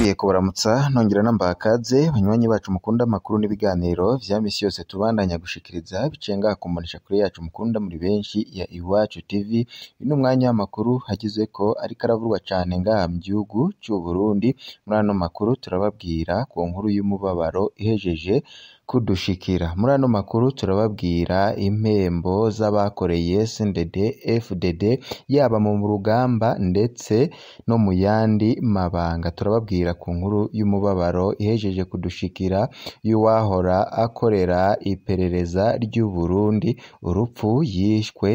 Mbabwiye kubaramutsa nongera nambaha kadze banywanyi bacu mukunda amakuru n'ibiganiro vya misi yose tubandanya gushikiriza biciye ngaha ku yacu mukunda muri benshi ya Iwacu TV uyu ni umwanya w'amakuru hagize ko ariko aravurwa cane ngaha mu gihugu cy’u Burundi muri ano makuru turababwira ku nkuru y'umubabaro ihejeje kudushikira muri ano makuru turababwira impembo z'abakoreye SNDD FDD yaba mu rugamba ndetse no mu yandi mabanga turababwira ku nkuru y'umubabaro ihejeje kudushikira y'uwahora akorera iperereza ry'u Burundi urupfu yishwe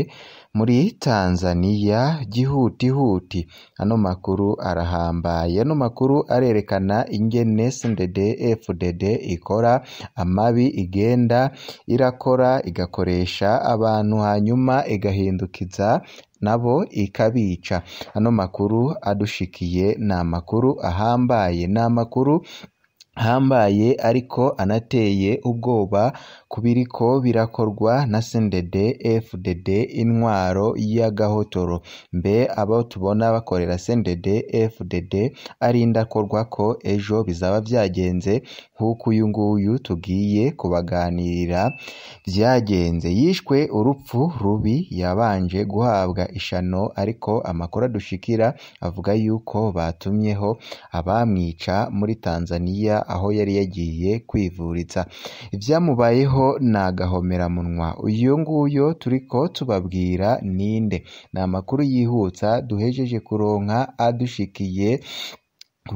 muri Tanzaniya byihutihuti ano makuru arahambaye ano makuru arerekana ingene SNDD FDD ikora amabi igenda irakora igakoresha abantu hanyuma igahindukiza nabo ikabica ano makuru adushikiye ni amakuru ahambaye ni amakuru hambaye ariko anateye ubwoba ku biriko birakorwa na sendede FDD intwaro y'agahotoro mbe abo tubona bakorera CNDD FDD arindakorwa ko ejo bizaba byagenze nk'uko uyu nguyu tugiye kubaganirira byagenze yishwe urupfu rubi yabanje guhabwa ishano ariko amakuru adushikira avuga yuko batumyeho abamwica muri Tanzania aho yari yagiye kwivuriza ibyamubayeho ni agahomeranwa uyu nguyu turi ko tubabwira ninde ni amakuru yihutsa duhejeje kuronka adushikiye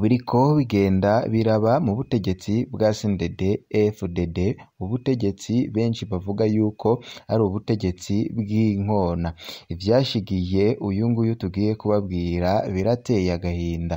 biriko bigenda biraba mu butegetsi bwa CNDD-FDD e ubutegetsi benshi bavuga yuko ari ubutegetsi bw'inkona ivyashigiye uyu nguyu tugiye kubabwira birateye agahinda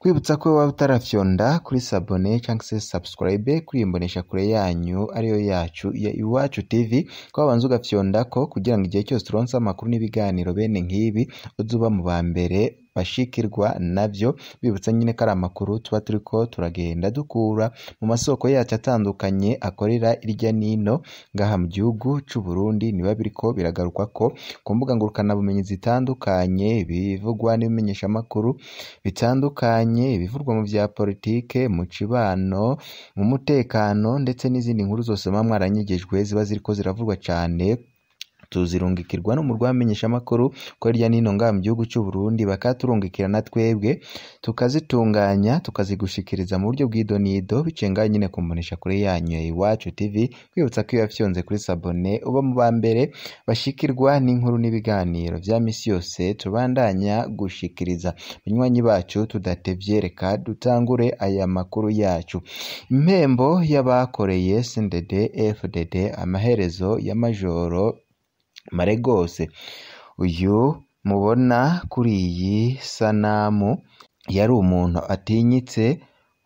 kwibutsa ko waba utarafyonda kuri sabone cyangwa se subscribe kuri imbonesha kure yanyu ariyo yacu ya iwacu TV kwabanza ugafyonda ko kugira ngo igihe cyose turonse amakuru n'ibiganiro bene nk'ibi uzuba mu ba mbere bashikirwa nabyo bibutsa nyine ko ari amakuru tuba turi ko turagenda dukura mu masoko yacu atandukanye akorera irya n'ino ngaha mu gihugu cy'u Burundi niba biriko biragarukwa ko ku mbuga ngurukanabumenyi zitandukanye bivugwa n'ibimenyeshamakuru bitandukanye ibivugwa mu bya politiki mu kibano mu mutekano ndetse n'izindi nkuru zose muba mwaranyigijwe ziba ziriko ziravugwa cyane tuzirungikirwa n'umurwa w'amenyeshamakuru ko hirya n'ino ngaha mu gihugu cy'u Burundi bakaturungikira na twebwe tukazitunganya tukazigushikiriza mu buryo bw'idonido biciye ngaho nyine ku mboneshakure yanyu ya Iwacu TV kwibutsa ko iyo wafyonze kuri sabone uba mu ba mbere bashyikirwa n'inkuru n'ibiganiro bya misi yose tubandanya gushikiriza banywanyi bacu tudatevye reka dutangure aya makuru yacu impembo y'abakoreye SNDD FDD amaherezo ya majoro Maregose uyu mubona kuri iyi sanamu yari umuntu atinyitse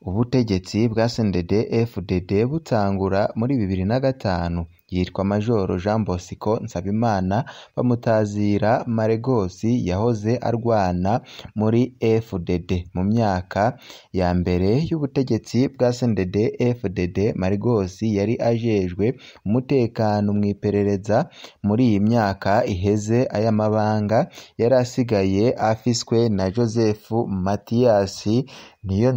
ubutegetsi bwa sendede efudede butangura muri bibiri na gatanu yitwa Majoro Jean Bosco Nsabimana bamutazira Maragogi yahoze arwana muri FDD mu myaka ya mbere y'ubutegetsi bwa CNDD FDD Maragogi yari ajejwe umutekano mu iperereza muri iyi myaka iheze aya mabanga yari asigaye afiswe na Joseph Mathias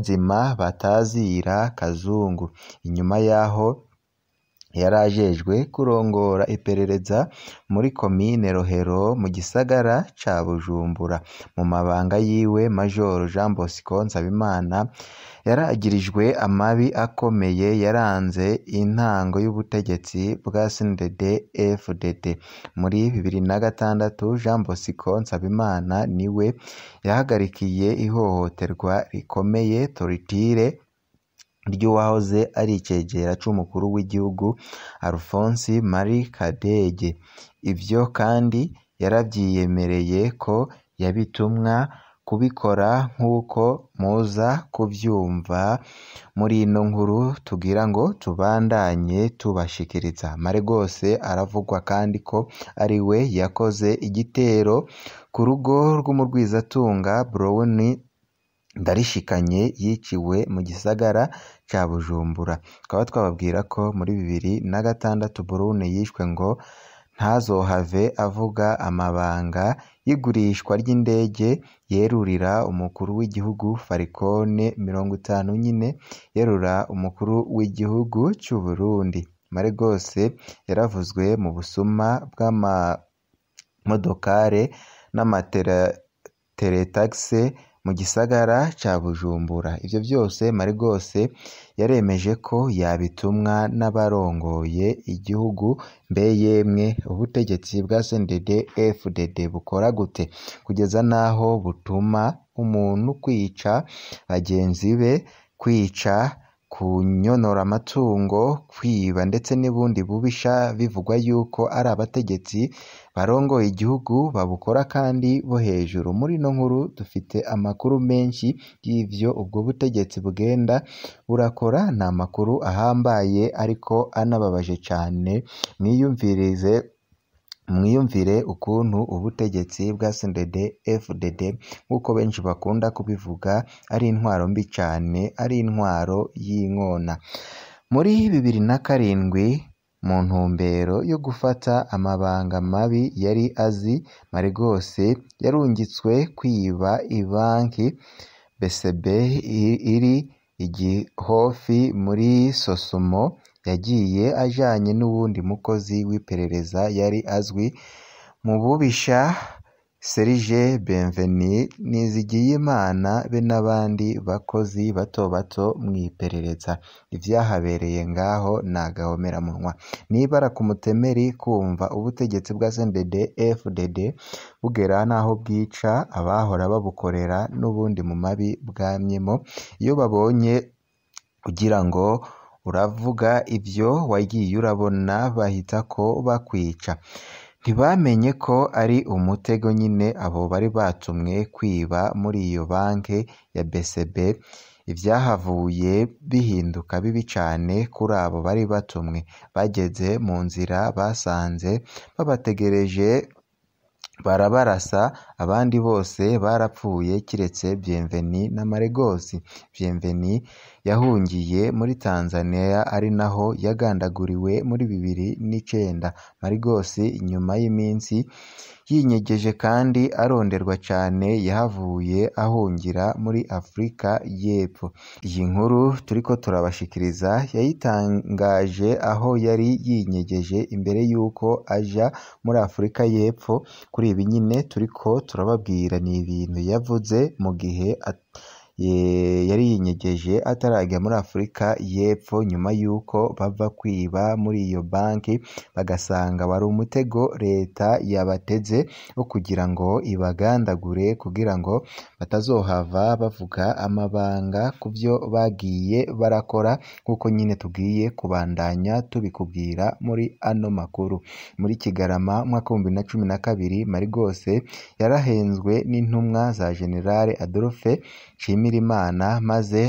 nzima batazira Kazungu inyuma yaho yari ajejwe kurongora iperereza muri komine Rohero mu gisagara ca Bujumbura mu mabanga yiwe Major Jean Bosco Nsabimana yaragirijwe amabi akomeye yaranze intango y'ubutegetsi bwa CNDD-FDD muri bibiri na gatandatu Jean Bosco Nsabimana niwe yahagarikiye ihohoterwa rikomeye toritire ry'uwahoze ari icyegera cy'umukuru w'igihugu Alphonse Marie Kadege ibyo kandi yarabyiyemereye ko yabitumwa kubikora nk'uko muza kubyumva muri ino nkuru tubwira ngo tubandanye tubashikiriza mare rwose aravugwa kandi ko ari we yakoze igitero ku rugo rw'umugwizatunga Browne Ndarushikanye yiciwe mu gisagara cya Bujumbura tukaba twababwira ko muri bibiri na gatandatu Burundi yishwe ngo ntazohave avuga amabanga y'igurishwa ry'indege yerurira umukuru w'igihugu mirongo itanu nyine yerura umukuru w'igihugu cy'u Burundi mare gose yaravuzwe mu busuma bw'amamodokare n'amateretaxi mu gisagara ca Bujumbura ivyo vyose Marigos yaremeje ko yabitumwa n'abarongoye igihugu mbe yemwe ubutegetsi bwa CNDD-FDD bukora gute kugeza naho butuma umuntu kwica bagenzi be kwica amatungo kwiba ndetse n'ubundi bubisha bivugwa yuko ari abategetsi barongoye igihugu babukora kandi bo hejuru muri ino nkuru dufite amakuru menshi y'ivyo ubwo butegetsi bugenda burakora ni amakuru ahambaye ariko anababaje cyane mwiyumvirize mwiyumvire ukuntu ubutegetsi bwa sendede fdd nk'uko benshi bakunda kubivuga ari intwaro mbi cyane ari intwaro y'inkona muri bibiri na karindwi mu ntumbero yo gufata amabanga mabi yari azi marigose yarungitswe kwiba ibanki bcb iri igihofi muri sosomo yagiye ajyanye n'uwundi mukozi w'iperereza yari azwi mu bubisha Serge Bienvenu Nizigiyimana be n'abandi bakozi bato bato mu iperereza ibyahabereye ngaho ni agahomamunwa n'ibara ku mutemeri kumva ubutegetsi bwa CNDD-FDD bugera n'aho bwica abahora babukorera n'ubundi mu mabi bwamyemo iyo babonye kugira ngo uravuga ibyo wagiye urabona bahita ko bakwica ntibamenye ko ari umutego nyine abo bari batumwe kwiba muri iyo banki ya BCB ibyahavuye bihinduka bibi cyane kuri abo bari batumwe bageze mu nzira basanze babategereje barabarasa abandi bose barapfuye kiretse Bienveni na Malegosi Bienveni yahungiye muri Tanzania ari naho yagandaguriwe muri bibiri n'icenda Marigos nyuma y'iminsi yinyegeje kandi aronderwa cyane yahavuye ahungira muri Afrika y'Epfo iyi nkuru turiko turabashikiriza yayitangaje aho yari yinyegeje imbere y'uko aja muri Afurika y'Epfo kuri ibi nyene turiko turababwira ni ibintu yavuze mu gihe yari yarinyegeje atarajya muri Afurika y'Epfo nyuma y'uko bava kwiba muri iyo banki bagasanga wari umutego leta yabateze wo kugira ngo ibagandagure kugira ngo batazohava bavuga amabanga ku byo bagiye barakora nk'uko nyine tugiye kubandanya tubikubwira muri ano makuru muri Kigarama mu mwaka w'ibihumbi bibiri na cumi na kabiri Marigose yarahenzwe n'intumwa za General Adolphe Nshimiyimana Mpamirimana maze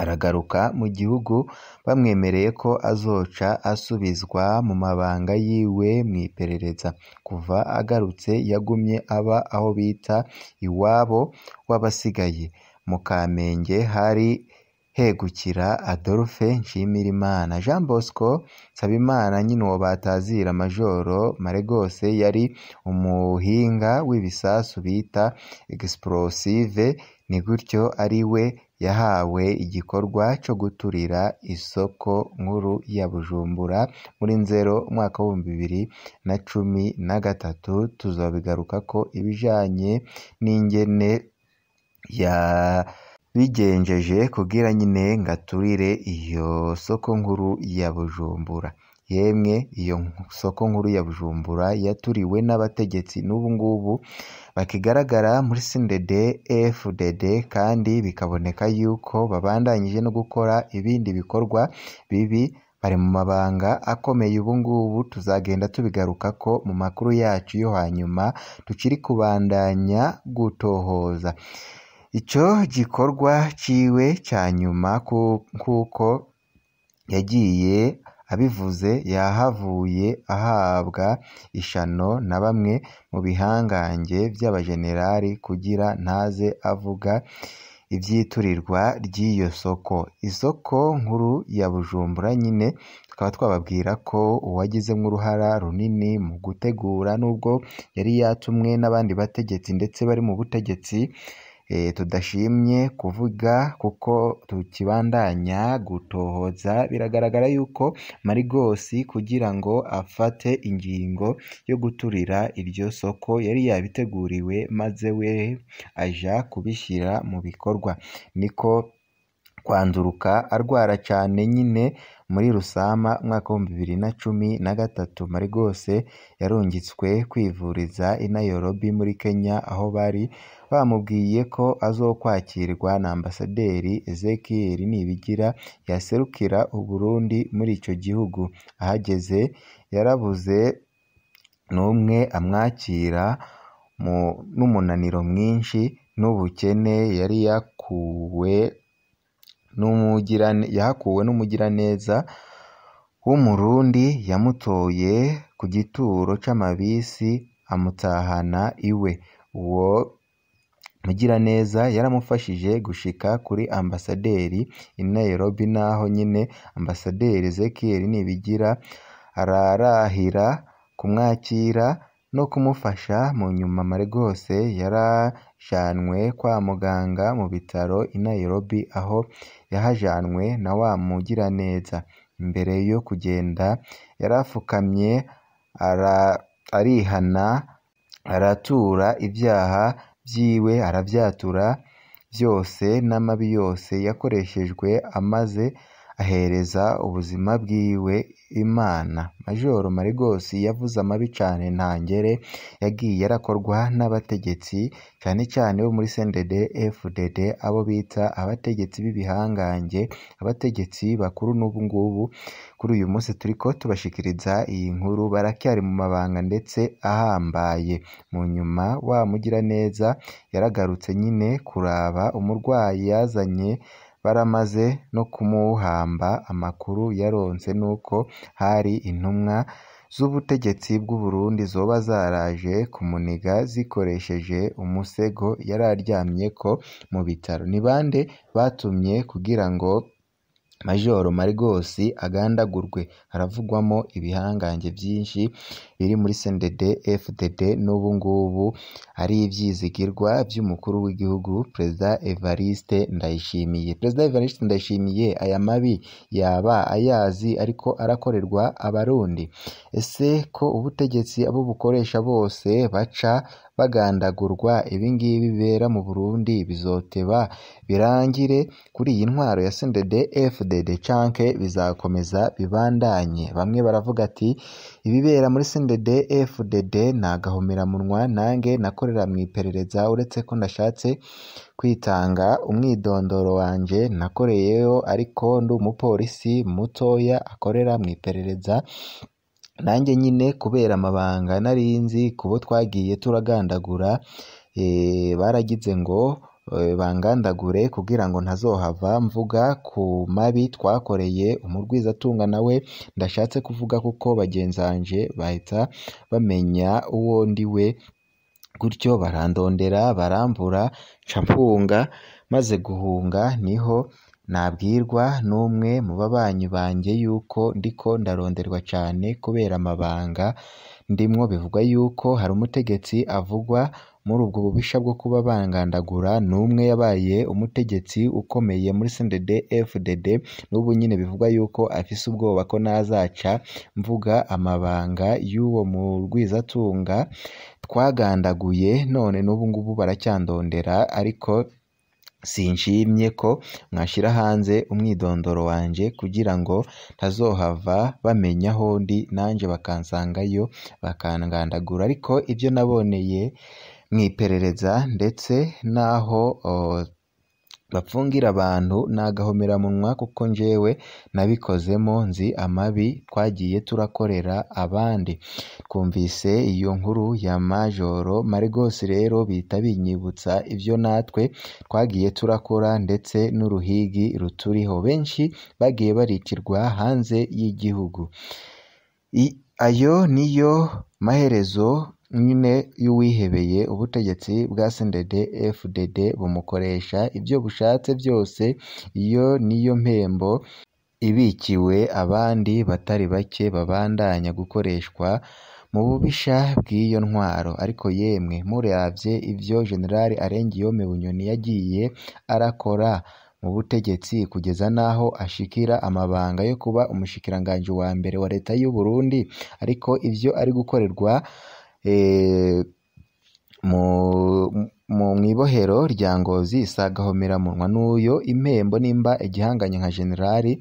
aragaruka mu gihugu bamwemereye ko azoca asubizwa mu mabanga yiwe mu iperereza kuva agarutse yagumye aba aho bita iwabo w'abasigaye mu Kamenge hari hegukira Adolphe Nshimirimana Jean Bosco Nsabimana nyine uwo batazira Majoro mare yari umuhinga w'ibisasu bita explosive ni gutyo ari we yahawe igikorwa cyo guturira isoko nkuru ya Bujumbura muri Nzero umwaka w'ibihumbi bibiri na cumi na gatatu tuzabigaruka ko ibijyanye n'ingene yabigenjeje kugira nyine ngaturire iyo soko nkuru ya Bujumbura yemwe iyo soko nkuru ya Bujumbura yaturiwe n'abategetsi n'ubu ngubu bakigaragara muri CNDD FDD kandi bikaboneka yuko babandanyije no gukora ibindi bikorwa bibi bari mu mabanga akomeye ubu ngubu tuzagenda tubigaruka ko mu makuru yacu yo hanyuma tukiri kubandanya gutohoza icyo gikorwa ciwe cya nyuma kuko yagiye Abivuze yahavuye ahabwa ishano na bamwe mu bihangange by'abajenerali kugira ntaze avuga iby'iturirwa ry'iyo soko (Isoko nkuru ya Bujumbura nyine tukaba twababwira ko uwagizemo uruhara runini mu gutegura nubwo yari yatumwe n'abandi bategetsi ndetse bari mu butegetsi Eh, tudashimye kuvuga kuko tukibandanya gutohoza biragaragara yuko Marigos kugira ngo afate ingingo yo guturira iryo soko yari yabiteguriwe maze we aja kubishyira mu bikorwa niko kwanduruka arwara cyane nyine muri Rusama umwaka w'ibihumbi bibiri na cumi na gatatu Marigose yarungitswe kwivuriza i Nairobi muri Kenya aho bari bamubwiye ko azokwakirwa na Ambasaderi Ezekiel Nibigira yaserukira u Burundi muri icyo gihugu ahageze yarabuze n'umwe amwakira mu n'umunaniro mwinshi n'ubukene yari yakuwe yahakuwe n'umugiraneza w'Umurundi yamutoye ku gituro c'amabisi amutahana iwe uwo Mugiraneza yaramufashije gushika kuri Ambasaderi i Nairobi naho nyine Ambasaderi Ezekiel Nibigira ararahira kumwakira no kumufasha mu nyuma mare Lagos yarajanwe kwa muganga mu bitaro i Nairobi aho yahajanwe na wa Mugiraneza imbere yo kugenda yarafukamye arihana aratura ivyaha byiwe arabyatura byose n'amabi yose yakoreshejwe amaze ahereza ubuzima bwiwe Imana Major Marigos yavuze amabi cane Ntangere yagiye arakorwa n'abategetsi cyane cyane bo muri CNDD-FDD abo bita abategetsi b'ibihangange abategetsi bakuru n'ubu ngubu kuri uyu munsi turiko tubashikiriza iyi nkuru baracyari mu mabanga ndetse ahambaye mu nyuma wa mugiraneza yaragarutse nyine kuraba umurwayi yazanye baramaze no kumuhamba amakuru yaronse nuko hari intumwa z'ubutegetsi bw'u Burundi zoba zaraje kumuniga zikoresheje umusego yari ko mu bitaro ni bande batumye kugira ngo Majoro Maragogi agandagurwe haravugwamo ibihangange byinshi biri muri CNDD-FDD n'ubu ngubu ari ibyizigirwa by'umukuru w'igihugu Perezida Evariste Ndayishimiye Perezida Evariste Ndayishimiye aya mabi yaba ayazi ariko arakorerwa Abarundi ese ko ubutegetsi abo bukoresha bose baca bagandagurwa ibingibi bibera mu Burundi bizoteba birangire kuri iyi ntwaro ya CNDD-FDD canke bizakomeza bibandanye bamwe baravuga ati ibibera muri CNDD-FDD ni agahomeраmunwa nange nakorera mu iperereza uretse ko ndashatse kwitanga umwidondoro wanjye nakoreyeyo ariko ndi umupolisi mutoya akorera mu iperereza nanjye nyine kubera amabanga nari nzi ku bo twagiye turagandagura eh, baragize ngo eh, bangandagure kugira ngo ntazohava mvuga ku mabi twakoreye umurwiza atunga nawe ndashatse kuvuga kuko bagenzi banjye bahita bamenya uwo ndi we gutyo barandondera barambura nca mfunga maze guhunga niho nabwirwa n'umwe mu babanyi banjye yuko ndiko ndaronderwa cyane kubera amabanga ndimwo bivugwa yuko hari umutegetsi avugwa muri ubwo bubisha bwo kuba bangandagura n'umwe yabaye umutegetsi ukomeye muri CNDD FDD n'ubu nyine bivugwa yuko afise ubwoba ko nazaca mvuga amabanga y'uwo mu Rwizatunga twagandaguye none n'ubu ngubu baracyandondera ariko sinshimye ko mwashyira hanze umwidondoro wanjye kugira ngo ntazohava bamenya aho ndi nanjye bakansangayo bakangandagura ariko ibyo naboneye mu iperereza ndetse n'aho oh, bapfungire abantu nagahomeраmunwa kuko njyewe nabikozemo nzi amabi twagiye turakorera abandi twumvise iyo nkuru ya majoro marigose rero bihita binyibutsa ibyo natwe twagiye turakora ndetse n'uruhigi ruturiho benshi bagiye baricirwa hanze y'igihugu ayo niyo maherezo nyine y'uwihebeye ubutegetsi bwa CNDD-FDD bumukoresha ibyo bushatse byose iyo niyo mpembo ibikiwe abandi batari bake babandanya gukoreshwa mu bubisha bw'iyo ntwaro ariko yemwe muravye ivyo Gen Arenguiyome Bunyoni yagiye arakora mu butegetsi kugeza n'aho ashikira amabanga yo kuba umushikiranganji wa mbere wa leta y'u Burundi ariko ibyo ari gukorerwa Eh, mu ibohero rya Ngozi si munwa n'uyu impembo nimba igihanganye nka Jenerali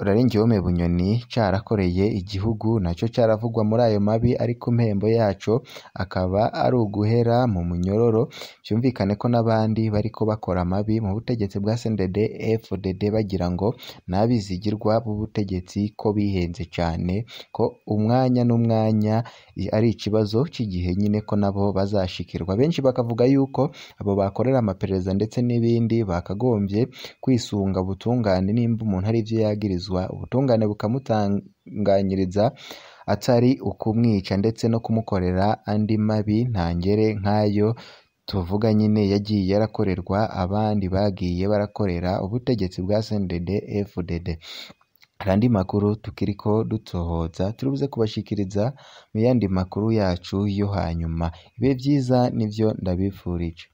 urarengera uwo bunyoni cyarakoreye igihugu nacyo cyaravugwa muri ayo mabi ariko ku mpembo yacyo akaba ari uguhera mu munyororo byumvikane ko n'abandi bari bakora amabi mu butegetsi bwa sendede FDD bagira ngo nabizigirwa b'ubutegetsi ko bihenze cyane ko umwanya n'umwanya ari ikibazo cy'igihe nyine ko nabo bazashikirwa benshi bakavuga yuko abo bakorera amaperereza ndetse n'ibindi bakagombye kwisunga ubutungane nimba umuntu hari ibyo yagirizwa gukiranizwa ubutungane bukamutunganyiriza atari ukumwica ndetse no kumukorera andi mabi ntangere nk'ayo tuvuga nyine yagiye yarakorerwa abandi bagiye barakorera ubutegetsi bwa sendede fdd hari andi makuru ko dutohoza turibuze kubashikiriza mu yandi makuru yacu yo hanyuma ibihe byiza nibyo ndabifurije